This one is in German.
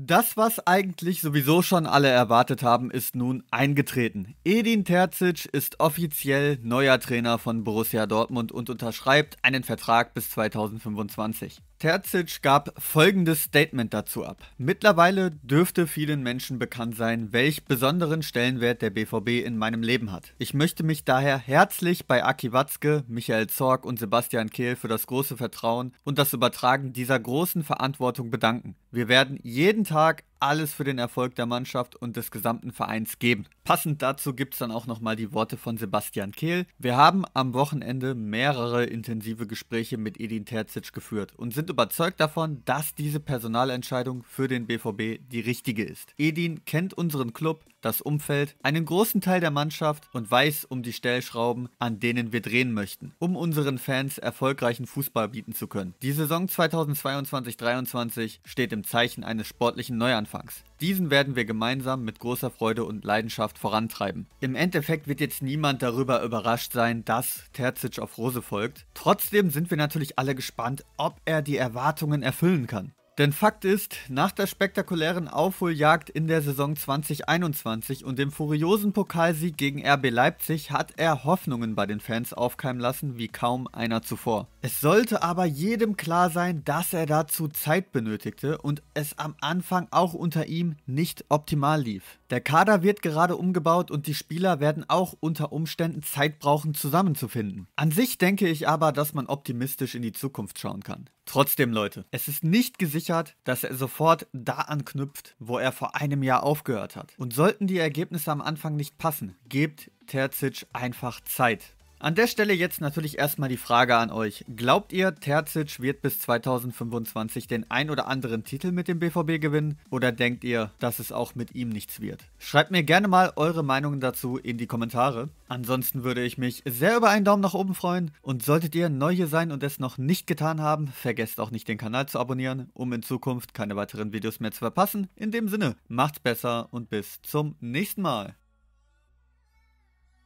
Das, was eigentlich sowieso schon alle erwartet haben, ist nun eingetreten. Edin Terzic ist offiziell neuer Trainer von Borussia Dortmund und unterschreibt einen Vertrag bis 2025. Terzic gab folgendes Statement dazu ab. Mittlerweile dürfte vielen Menschen bekannt sein, welch besonderen Stellenwert der BVB in meinem Leben hat. Ich möchte mich daher herzlich bei Aki Watzke, Michael Zorg und Sebastian Kehl für das große Vertrauen und das Übertragen dieser großen Verantwortung bedanken. Wir werden jeden Tag alles für den Erfolg der Mannschaft und des gesamten Vereins geben. Passend dazu gibt es dann auch nochmal die Worte von Sebastian Kehl. Wir haben am Wochenende mehrere intensive Gespräche mit Edin Terzic geführt und sind überzeugt davon, dass diese Personalentscheidung für den BVB die richtige ist. Edin kennt unseren Club, das Umfeld, einen großen Teil der Mannschaft und weiß um die Stellschrauben, an denen wir drehen möchten, um unseren Fans erfolgreichen Fußball bieten zu können. Die Saison 2022-23 steht im Zeichen eines sportlichen Neuanfangs anfangs. Diesen werden wir gemeinsam mit großer Freude und Leidenschaft vorantreiben. Im Endeffekt wird jetzt niemand darüber überrascht sein, dass Terzic auf Rose folgt. Trotzdem sind wir natürlich alle gespannt, ob er die Erwartungen erfüllen kann. Denn Fakt ist, nach der spektakulären Aufholjagd in der Saison 2021 und dem furiosen Pokalsieg gegen RB Leipzig hat er Hoffnungen bei den Fans aufkeimen lassen wie kaum einer zuvor. Es sollte aber jedem klar sein, dass er dazu Zeit benötigte und es am Anfang auch unter ihm nicht optimal lief. Der Kader wird gerade umgebaut und die Spieler werden auch unter Umständen Zeit brauchen zusammenzufinden. An sich denke ich aber, dass man optimistisch in die Zukunft schauen kann. Trotzdem, Leute, es ist nicht gesichert, dass er sofort da anknüpft, wo er vor einem Jahr aufgehört hat. Und sollten die Ergebnisse am Anfang nicht passen, gebt Terzic einfach Zeit. An der Stelle jetzt natürlich erstmal die Frage an euch. Glaubt ihr, Terzic wird bis 2025 den ein oder anderen Titel mit dem BVB gewinnen oder denkt ihr, dass es auch mit ihm nichts wird? Schreibt mir gerne mal eure Meinungen dazu in die Kommentare. Ansonsten würde ich mich sehr über einen Daumen nach oben freuen und solltet ihr neu hier sein und es noch nicht getan haben, vergesst auch nicht den Kanal zu abonnieren, um in Zukunft keine weiteren Videos mehr zu verpassen. In dem Sinne, macht's besser und bis zum nächsten Mal.